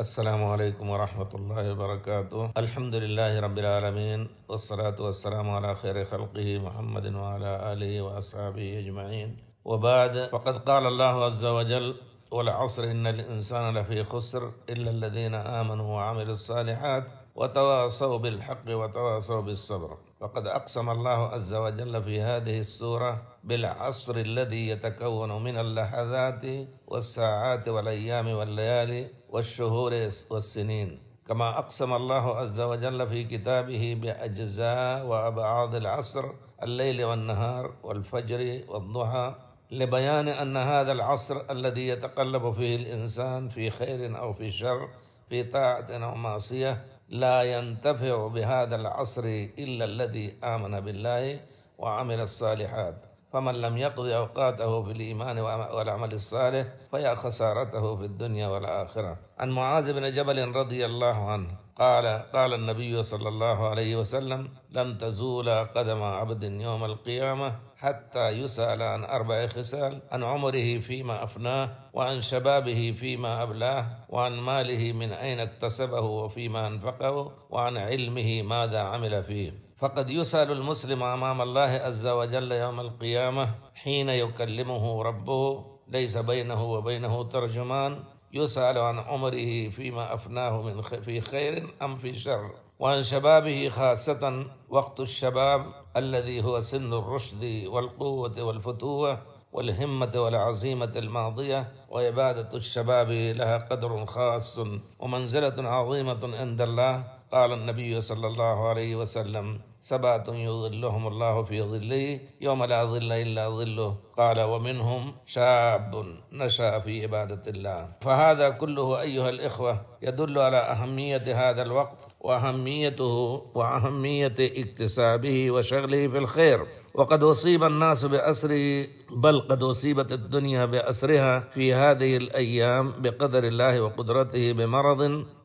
السلام عليكم ورحمة الله وبركاته الحمد لله رب العالمين والصلاة والسلام على خير خلقه محمد وعلى آله وأصحابه أجمعين وبعد فقد قال الله عز وجل والعصر إن الإنسان لفي خسر إلا الذين آمنوا وعملوا الصالحات وتواصوا بالحق وتواصوا بالصبر فقد أقسم الله عز وجل في هذه السورة بالعصر الذي يتكون من اللحظات والساعات والأيام والليالي والشهور والسنين كما أقسم الله عز وجل في كتابه بأجزاء وأبعاد العصر الليل والنهار والفجر والضحى لبيان أن هذا العصر الذي يتقلب فيه الإنسان في خير أو في شر في طاعة أو معصية لا ينتفع بهذا العصر إلا الذي آمن بالله وعمل الصالحات فمن لم يقض أوقاته في الإيمان والعمل الصالح فيا خسارته في الدنيا والآخرة عن معاذ بن جبل رضي الله عنه قال قال النبي صلى الله عليه وسلم لن تزول قدم عبد يوم القيامة حتى يسأل عن أربع خسال عن عمره فيما أفناه وعن شبابه فيما أبلاه وعن ماله من أين اكتسبه وفيما أنفقه وعن علمه ماذا عمل فيه فقد يسأل المسلم أمام الله عز وجل يوم القيامة حين يكلمه ربه ليس بينه وبينه ترجمان يسأل عن عمره فيما أفناه من في خير أم في شر وعن شبابه خاصة وقت الشباب الذي هو سن الرشد والقوة والفتوة والهمة والعزيمة الماضية وعبادة الشباب لها قدر خاص ومنزلة عظيمة عند الله قال النبي صلى الله عليه وسلم سبعة يظلهم الله في ظله يوم لا ظل إلا ظله قال ومنهم شاب نشأ في عبادة الله فهذا كله أيها الإخوة يدل على أهمية هذا الوقت وأهميته وأهمية اكتسابه وشغله في الخير وقد أصيب الناس بأسره بل قد أصيبت الدنيا بأسرها في هذه الأيام بقدر الله وقدرته بمرض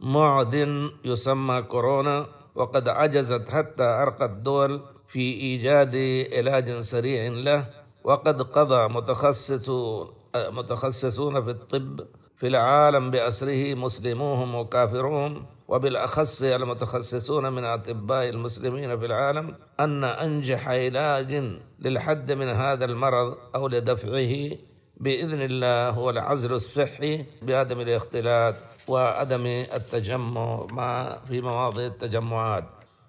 معد يسمى كورونا وقد عجزت حتى أرقى الدول في إيجاد علاج سريع له وقد قضى متخصصون متخصصون في الطب في العالم بأسره مسلموهم وكافرون وبالأخص المتخصصون من أطباء المسلمين في العالم أن أنجح علاج للحد من هذا المرض أو لدفعه بإذن الله هو العزل الصحي بعدم الاختلاط وعدم التجمع مع في مواضع التجمعات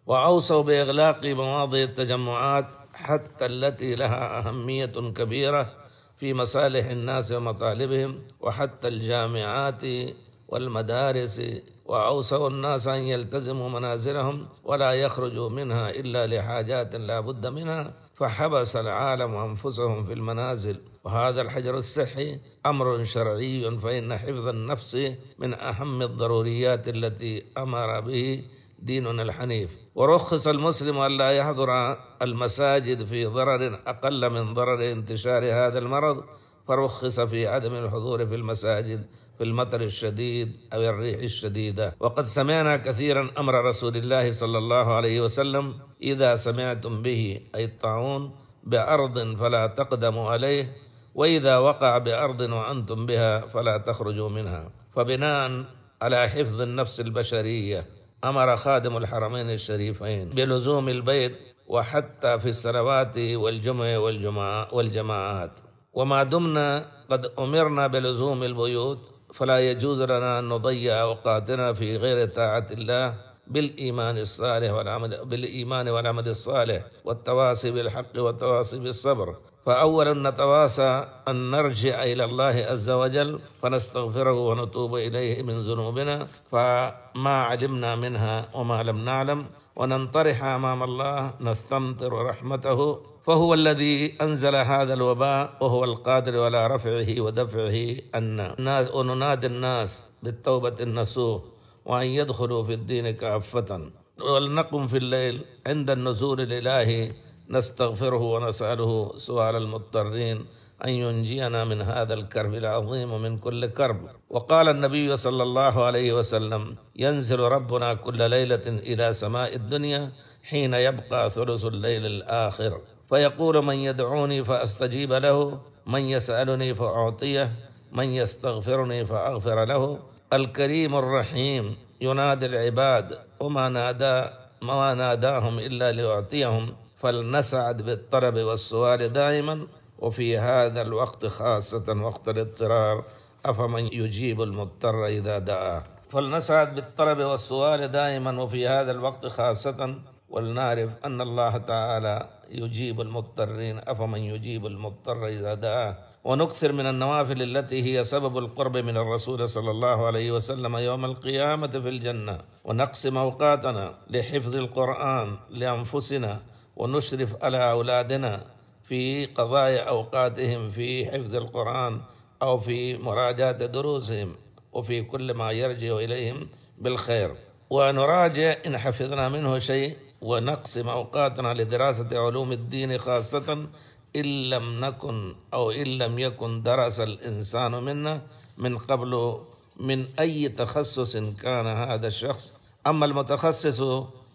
وأوصوا بإغلاق مواضع التجمعات حتى التي لها أهمية كبيرة في مصالح الناس ومطالبهم وحتى الجامعات والمدارس وأوصوا الناس أن يلتزموا منازلهم ولا يخرجوا منها إلا لحاجات لا بد منها فحبس العالم أنفسهم في المنازل وهذا الحجر الصحي أمر شرعي فإن حفظ النفس من أهم الضروريات التي أمر به ديننا الحنيف ورخص المسلم ألا يحضر المساجد في ضرر أقل من ضرر انتشار هذا المرض فرخص في عدم الحضور في المساجد في المطر الشديد أو الريح الشديدة وقد سمعنا كثيرا أمر رسول الله صلى الله عليه وسلم إذا سمعتم به أي الطاعون بأرض فلا تقدموا عليه وإذا وقع بأرض وأنتم بها فلا تخرجوا منها فبناء على حفظ النفس البشرية أمر خادم الحرمين الشريفين بلزوم البيت وحتى في الصلوات والجمعة والجماعة والجماعات وما دمنا قد أمرنا بلزوم البيوت فلا يجوز لنا أن نضيع أوقاتنا في غير طاعة الله بالإيمان الصالح والعمل بالإيمان والعمل الصالح والتواصي بالحق والتواصي بالصبر فأولا نتواسى أن نرجع إلى الله عز وجل فنستغفره ونتوب إليه من ذنوبنا فما علمنا منها وما لم نعلم وننطرح أمام الله نستمطر رحمته فهو الذي أنزل هذا الوباء وهو القادر على رفعه ودفعه أن وننادي الناس بالتوبة النسوح وأن يدخلوا في الدين كافة ولنقم في الليل عند النزول الإلهي نستغفره ونسأله سؤال المضطرين أن ينجينا من هذا الكرب العظيم ومن كل كرب وقال النبي صلى الله عليه وسلم ينزل ربنا كل ليلة إلى سماء الدنيا حين يبقى ثلث الليل الآخر فيقول من يدعوني فأستجيب له من يسألني فأعطيه من يستغفرني فأغفر له الكريم الرحيم ينادي العباد وما نادى ما ناداهم إلا ليعطيهم فلنسعد بالطرب والسؤال دائما وفي هذا الوقت خاصة وقت الاضطرار أفمن يجيب المضطر إذا دعاه فلنسعد بالطلب والسؤال دائما وفي هذا الوقت خاصة ولنعرف أن الله تعالى يجيب المضطرين أفمن يجيب المضطر إذا دعاه ونكثر من النوافل التي هي سبب القرب من الرسول صلى الله عليه وسلم يوم القيامة في الجنة ونقسم أوقاتنا لحفظ القرآن لأنفسنا ونشرف على أولادنا في قضاء أوقاتهم في حفظ القرآن أو في مراجعة دروسهم وفي كل ما يرجع إليهم بالخير ونراجع إن حفظنا منه شيء ونقسم أوقاتنا لدراسة علوم الدين خاصة إن لم نكن أو إن لم يكن درس الإنسان منا من قبل من أي تخصص كان هذا الشخص أما المتخصص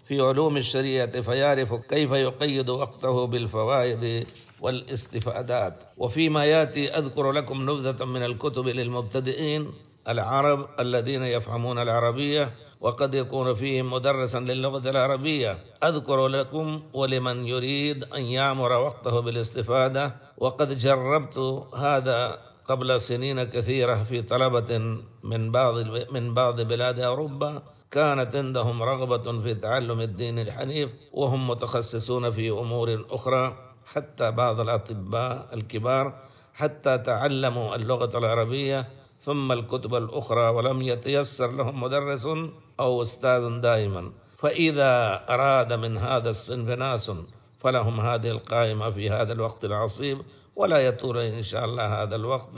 في علوم الشريعة فيعرف كيف يقيد وقته بالفوائد والاستفادات وفيما ياتي أذكر لكم نبذة من الكتب للمبتدئين العرب الذين يفهمون العربية وقد يكون فيهم مدرسا للغة العربية أذكر لكم ولمن يريد أن يعمر وقته بالاستفادة وقد جربت هذا قبل سنين كثيرة في طلبة من بعض من بعض بلاد أوروبا كانت عندهم رغبة في تعلم الدين الحنيف وهم متخصصون في أمور أخرى حتى بعض الأطباء الكبار حتى تعلموا اللغة العربية ثم الكتب الأخرى ولم يتيسر لهم مدرس أو أستاذ دائما فإذا أراد من هذا الصنف ناس فلهم هذه القائمة في هذا الوقت العصيب ولا يطول إن شاء الله هذا الوقت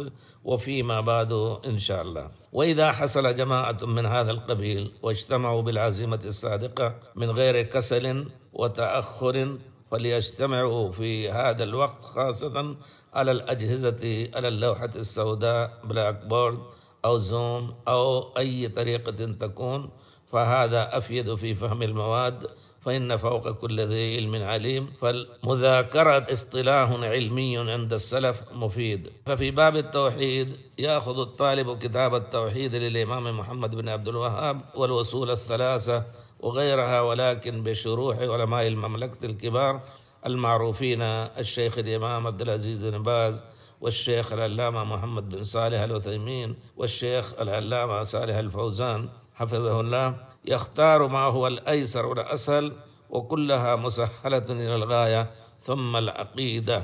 وفيما بعد إن شاء الله وإذا حصل جماعة من هذا القبيل واجتمعوا بالعزيمة الصادقة من غير كسل وتأخر فليجتمعوا في هذا الوقت خاصة على الأجهزة على اللوحة السوداء بلاك بورد أو زوم أو أي طريقة تكون فهذا أفيد في فهم المواد فإن فوق كل ذي علم عليم فالمذاكرة اصطلاح علمي عند السلف مفيد ففي باب التوحيد يأخذ الطالب كتاب التوحيد للإمام محمد بن عبد الوهاب والوصول الثلاثة وغيرها ولكن بشروح علماء المملكة الكبار المعروفين الشيخ الإمام عبد العزيز بن باز والشيخ العلامة محمد بن صالح العثيمين والشيخ العلامة صالح الفوزان حفظه الله يختار ما هو الأيسر والأسهل وكلها مسهلة إلى الغاية ثم العقيدة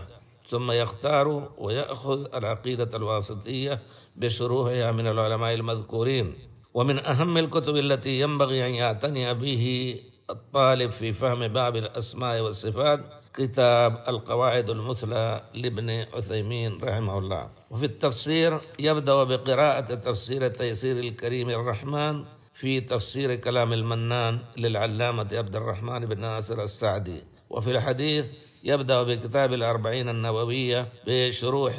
ثم يختار ويأخذ العقيدة الواسطية بشروحها من العلماء المذكورين ومن أهم الكتب التي ينبغي أن يعتني به الطالب في فهم باب الأسماء والصفات كتاب القواعد المثلى لابن عثيمين رحمه الله وفي التفسير يبدأ بقراءة تفسير تيسير الكريم الرحمن في تفسير كلام المنان للعلامة عبد الرحمن بن ناصر السعدي وفي الحديث يبدأ بكتاب الأربعين النووية بشروح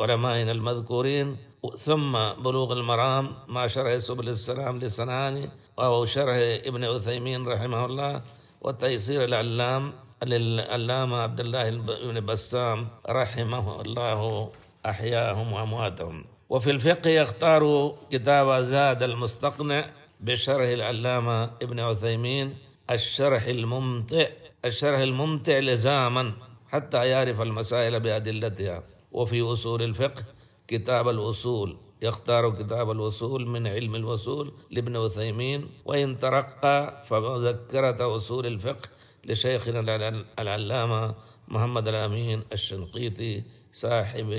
علمائنا المذكورين ثم بلوغ المرام ما شرح سبل السلام للسناني وهو شرح ابن عثيمين رحمه الله وتيسير العلام للعلامة عبد الله بن بسام رحمه الله أحياهم وأمواتهم وفي الفقه يختار كتاب زاد المستقنع بشرح العلامة ابن عثيمين الشرح الممتع الشرح الممتع لزاما حتى يعرف المسائل بأدلتها وفي أصول الفقه كتاب الأصول يختار كتاب الوصول من علم الوصول لابن عثيمين وإن ترقى فمذكرة وصول الفقه لشيخنا العلامة محمد الأمين الشنقيطي صاحب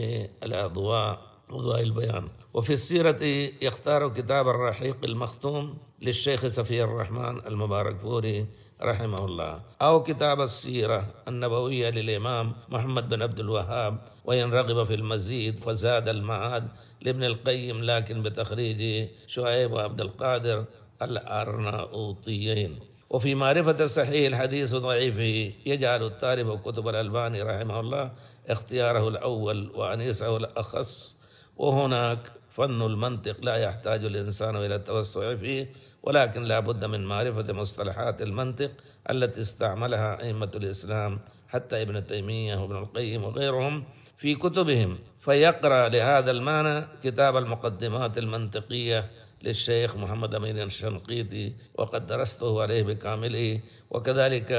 الأضواء وضوء البيان وفي السيرة يختار كتاب الرحيق المختوم للشيخ صفي الرحمن المبارك فوري رحمه الله أو كتاب السيرة النبوية للإمام محمد بن عبد الوهاب وإن رغب في المزيد فزاد المعاد لابن القيم لكن بتخريج شعيب وعبد القادر الأرناؤوطيين وفي معرفة الصحيح الحديث وضعيفه يجعل الطالب كتب الألباني رحمه الله اختياره الأول وأنيسه الأخص وهناك فن المنطق لا يحتاج الإنسان إلى التوسع فيه ولكن لا بد من معرفة مصطلحات المنطق التي استعملها أئمة الإسلام حتى ابن تيمية وابن القيم وغيرهم في كتبهم فيقرأ لهذا المعنى كتاب المقدمات المنطقية للشيخ محمد أمين الشنقيطي وقد درسته عليه بكامله وكذلك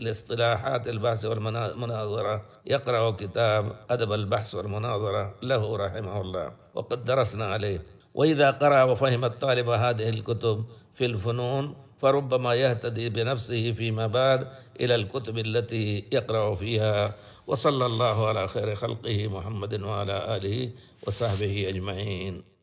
لاصطلاحات البحث والمناظرة يقرأ كتاب أدب البحث والمناظرة له رحمه الله وقد درسنا عليه وإذا قرأ وفهم الطالب هذه الكتب في الفنون فربما يهتدي بنفسه فيما بعد إلى الكتب التي يقرأ فيها وصلى الله على خير خلقه محمد وعلى آله وصحبه أجمعين